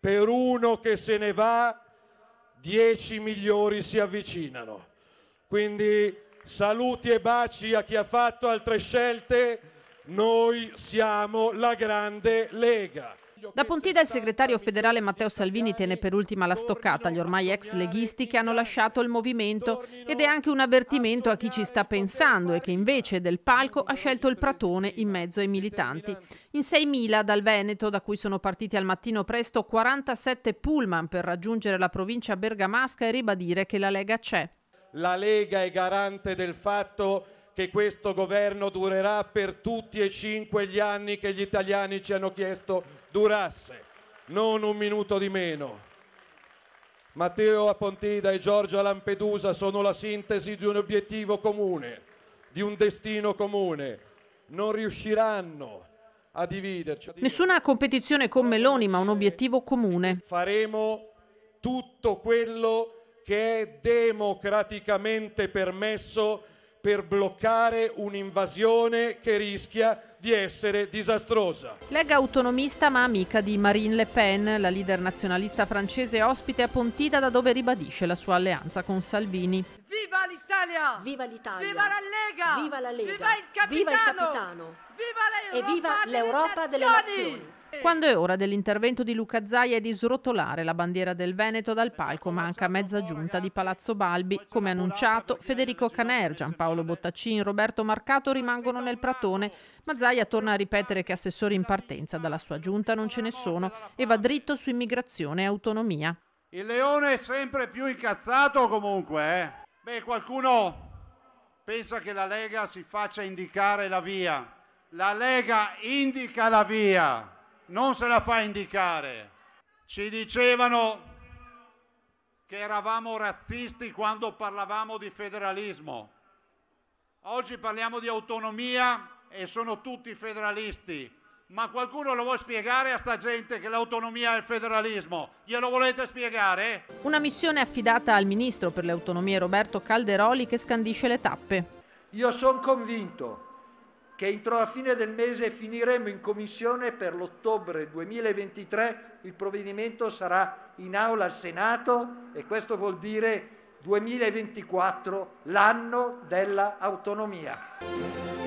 per uno che se ne va, dieci migliori si avvicinano. Quindi saluti e baci a chi ha fatto altre scelte, noi siamo la grande Lega. Da Pontida il segretario federale Matteo Salvini tiene per ultima la stoccata agli ormai ex leghisti che hanno lasciato il movimento ed è anche un avvertimento a chi ci sta pensando e che invece del palco ha scelto il pratone in mezzo ai militanti. In 6.000 dal Veneto, da cui sono partiti al mattino presto 47 pullman per raggiungere la provincia bergamasca e ribadire che la Lega c'è. La Lega è garante del fatto che questo governo durerà per tutti e cinque gli anni che gli italiani ci hanno chiesto durasse, non un minuto di meno. Matteo Apontida e Giorgia Lampedusa sono la sintesi di un obiettivo comune, di un destino comune. Non riusciranno a dividerci. Nessuna competizione con Meloni, ma un obiettivo comune. Faremo tutto quello che è democraticamente permesso per bloccare un'invasione che rischia di essere disastrosa. Lega autonomista ma amica di Marine Le Pen, la leader nazionalista francese ospite a Pontida da dove ribadisce la sua alleanza con Salvini. Viva l'Italia! Viva l'Italia! Viva la Lega! Viva la Lega! Viva il capitano! Viva il capitano! Viva l'Europa e viva l'Europa nazioni! Delle nazioni! Quando è ora dell'intervento di Luca Zaia e di srotolare la bandiera del Veneto dal palco, manca mezza giunta di Palazzo Balbi. Come annunciato, Federico Caner, Giampaolo Bottaccini, Roberto Marcato rimangono nel pratone, ma Zaia torna a ripetere che assessori in partenza dalla sua giunta non ce ne sono e va dritto su immigrazione e autonomia. Il leone è sempre più incazzato comunque. Eh? Beh, qualcuno pensa che la Lega si faccia indicare la via. La Lega indica la via non se la fa indicare. Ci dicevano che eravamo razzisti quando parlavamo di federalismo. Oggi parliamo di autonomia e sono tutti federalisti. Ma qualcuno lo vuole spiegare a sta gente che l'autonomia è il federalismo? Glielo volete spiegare? Una missione affidata al ministro per le autonomie Roberto Calderoli che scandisce le tappe. Io sono convinto che entro la fine del mese finiremo in commissione per l'ottobre 2023. Il provvedimento sarà in aula al Senato e questo vuol dire 2024, l'anno dell'autonomia.